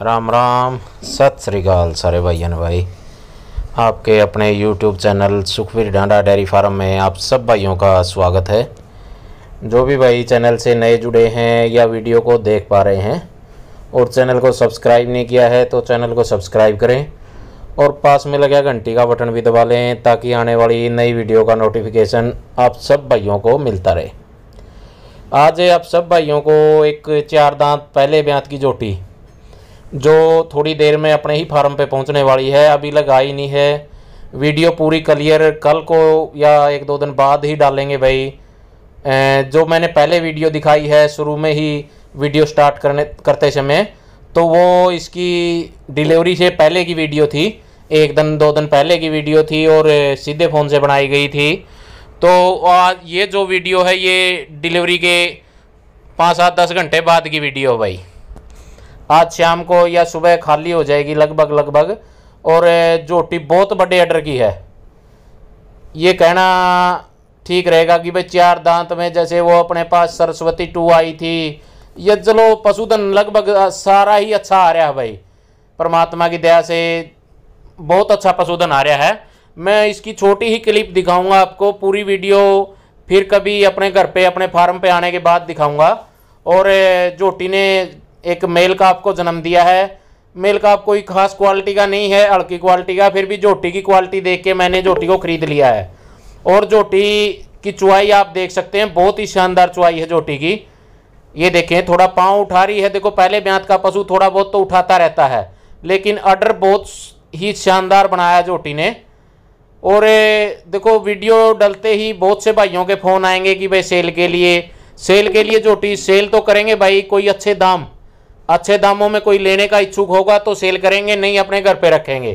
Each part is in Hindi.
राम राम सत श्रीकाल सारे भाइयन भाई आपके अपने YouTube channel Sukhveer Danda dairy farm में आप सब भाइयों का स्वागत है जो भी भाई चैनल से नए जुड़े हैं या वीडियो को देख पा रहे हैं और चैनल को सब्सक्राइब नहीं किया है तो चैनल को सब्सक्राइब करें और पास में लगे घंटी का बटन भी दबा लें ताकि आने वाली नई वीडियो का नोटिफिकेशन आप सब भाइयों को मिलता रहे आज आप सब भाइयों को एक चार दांत पहले ब्यांत की जोटी जो थोड़ी देर में अपने ही फार्म पे पहुंचने वाली है अभी लगाई नहीं है वीडियो पूरी क्लियर कल को या एक दो दिन बाद ही डालेंगे भाई जो मैंने पहले वीडियो दिखाई है शुरू में ही वीडियो स्टार्ट करने करते समय तो वो इसकी डिलीवरी से पहले की वीडियो थी एक दिन दो दिन पहले की वीडियो थी और सीधे फ़ोन से बनाई गई थी तो ये जो वीडियो है ये डिलीवरी के पाँच सात दस घंटे बाद की वीडियो भाई आज शाम को या सुबह खाली हो जाएगी लगभग लगभग और जो टिप बहुत बड़े ऑर्डर की है ये कहना ठीक रहेगा कि भाई चार दांत में जैसे वो अपने पास सरस्वती टू आई थी ये चलो पशुधन लगभग सारा ही अच्छा आ रहा है भाई परमात्मा की दया से बहुत अच्छा पशुधन आ रहा है मैं इसकी छोटी ही क्लिप दिखाऊंगा आपको पूरी वीडियो फिर कभी अपने घर पे अपने फार्म पे आने के बाद दिखाऊंगा और जोटी ने एक मेल का आपको जन्म दिया है मेल का आप कोई खास क्वालिटी का नहीं है हल्की क्वालिटी का फिर भी जोटी की क्वालिटी देख के मैंने जोटी को खरीद लिया है और जोटी की चुआई आप देख सकते हैं बहुत ही शानदार चुआई है जोटी की ये देखें थोड़ा पाँव उठा रही है देखो पहले ब्यांत का पशु थोड़ा बहुत तो उठाता रहता है लेकिन अडर बहुत ही शानदार बनाया जोटी ने और देखो वीडियो डलते ही बहुत से भाइयों के फ़ोन आएंगे कि भाई सेल के लिए सेल के लिए जोटी सेल तो करेंगे भाई कोई अच्छे दाम अच्छे दामों में कोई लेने का इच्छुक होगा तो सेल करेंगे नहीं अपने घर पे रखेंगे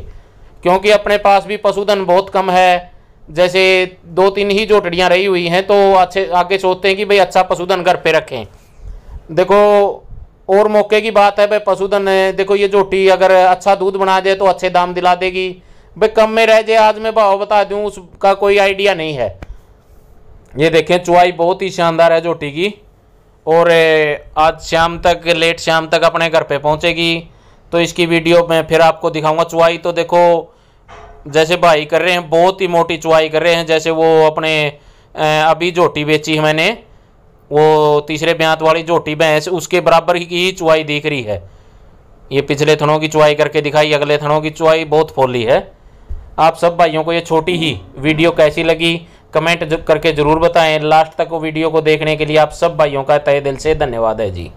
क्योंकि अपने पास भी पशुधन बहुत कम है जैसे दो तीन ही जोटड़ियाँ रही हुई हैं तो अच्छे आगे सोचते हैं कि भाई अच्छा पशुधन घर पे रखें देखो और मौके की बात है भाई पशुधन देखो ये जोटी अगर अच्छा दूध बना दे तो अच्छे दाम दिला देगी भाई कम में रह जाए आज मैं भाव बता दूँ उसका कोई आइडिया नहीं है ये देखें चुआई बहुत ही शानदार है जोटी की और आज शाम तक लेट शाम तक अपने घर पे पहुंचेगी तो इसकी वीडियो मैं फिर आपको दिखाऊंगा चुवाई तो देखो जैसे भाई कर रहे हैं बहुत ही मोटी चुवाई कर रहे हैं जैसे वो अपने अभी झोटी बेची है मैंने वो तीसरे ब्यांत वाली झोटी भैंस उसके बराबर की ही चुवाई दिख रही है ये पिछले थनों की चुवाई करके दिखाई अगले थनों की चुवाई बहुत फोली है आप सब भाइयों को ये छोटी ही वीडियो कैसी लगी कमेंट करके ज़रूर बताएं लास्ट तक वो वीडियो को देखने के लिए आप सब भाइयों का तय दिल से धन्यवाद है जी